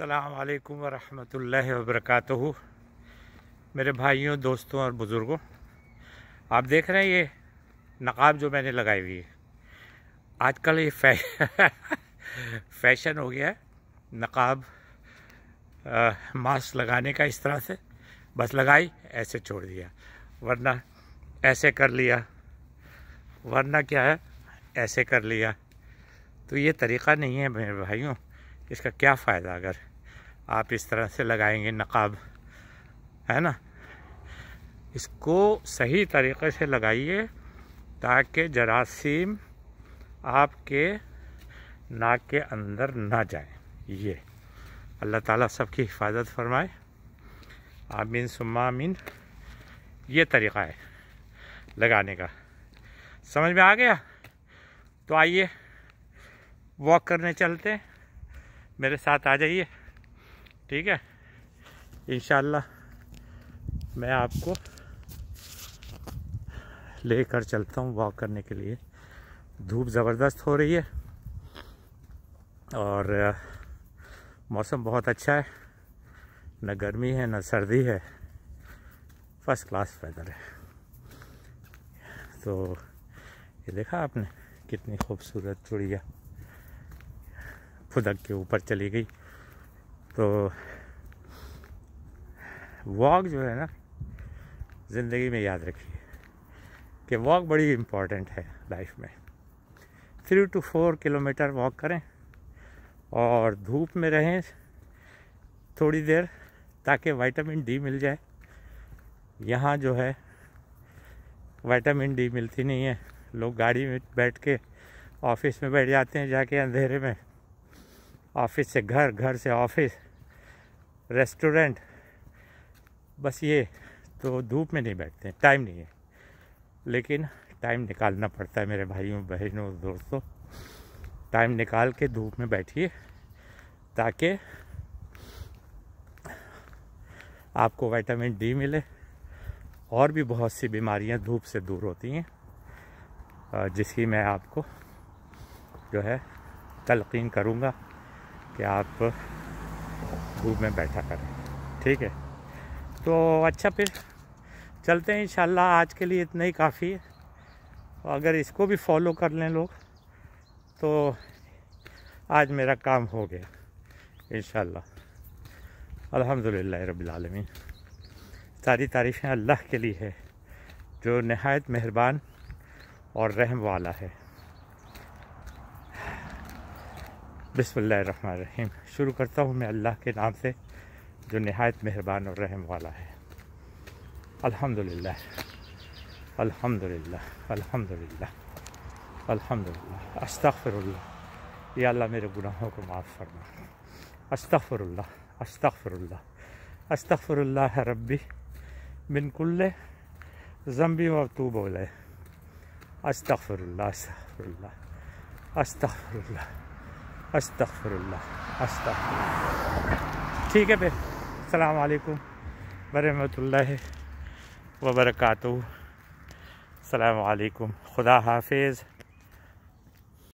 अल्लाम वरहमल वबरक मेरे भाइयों दोस्तों और बुज़ुर्गों आप देख रहे हैं ये नकाब जो मैंने लगाई हुई है आजकल ये फै फैशन हो गया है नकाब आ, मास्क लगाने का इस तरह से बस लगाई ऐसे छोड़ दिया वरना ऐसे कर लिया वरना क्या है ऐसे कर लिया तो ये तरीक़ा नहीं है मेरे भाइयों इसका क्या फ़ायदा अगर आप इस तरह से लगाएंगे नकाब है ना इसको सही तरीक़े से लगाइए ताकि जरासीम आपके नाक के अंदर ना जाए ये अल्लाह ताला की हिफाजत फरमाए आमीन सुम्मा आमीन ये तरीक़ा है लगाने का समझ में आ गया तो आइए वॉक करने चलते मेरे साथ आ जाइए ठीक है इन मैं आपको लेकर चलता हूँ वॉक करने के लिए धूप ज़बरदस्त हो रही है और मौसम बहुत अच्छा है न गर्मी है न सर्दी है फर्स्ट क्लास वेदर है तो ये देखा आपने कितनी खूबसूरत चुड़िया फुदक के ऊपर चली गई तो वॉक जो है ना ज़िंदगी में याद रखिए कि वॉक बड़ी इम्पॉर्टेंट है लाइफ में three two four kilometre walk करें और धूप में रहें थोड़ी देर ताकि विटामिन डी मिल जाए यहाँ जो है विटामिन डी मिलती नहीं है लोग गाड़ी में बैठ के ऑफिस में बैठ जाते हैं जाके अंधेरे में ऑफिस से घर घर से ऑफिस रेस्टोरेंट बस ये तो धूप में नहीं बैठते टाइम नहीं है लेकिन टाइम निकालना पड़ता है मेरे भाइयों बहनों दोस्तों टाइम निकाल के धूप में बैठिए ताकि आपको विटामिन डी मिले और भी बहुत सी बीमारियां धूप से दूर होती हैं जिसकी मैं आपको जो है तलकिन करूँगा कि आप धूप में बैठा करें ठीक है तो अच्छा फिर चलते हैं इन आज के लिए इतना ही काफ़ी है अगर इसको भी फॉलो कर लें लोग तो आज मेरा काम हो गया इन अल्हम्दुलिल्लाह रबालमीन सारी तारीफ़ें अल्लाह के लिए है जो नहायत मेहरबान और रहम वाला है बिसमीम शुरू करता हूँ मैं अल्लाह के नाम से जो नहायत मेहरबान और रहम वाला है अल्हम्दुलिल्लाह अल्हम्दुलिल्लाह अल्हम्दुलिल्लाह अल्हम्दुलिल्लाह अस्तगफिरुल्लाह या अल्लाह मेरे गुनाहों को माफ़ फरमा अस्तगफिरुल्लाह अस्तगफिरुल्लाह अस्तगफिरुल्लाह रब्बी बिनकुल्ले जम्बी मबतू बोले अस्तगफिरुल्लाह अस्तगफिरुल्लाह अस्तगफिरुल्लाह अस्तफ़रल्ला अस्तफ़ ठीक है फिर अलकुम वरहमतुल्ला वबरकू अलकुम खुदा हाफिज़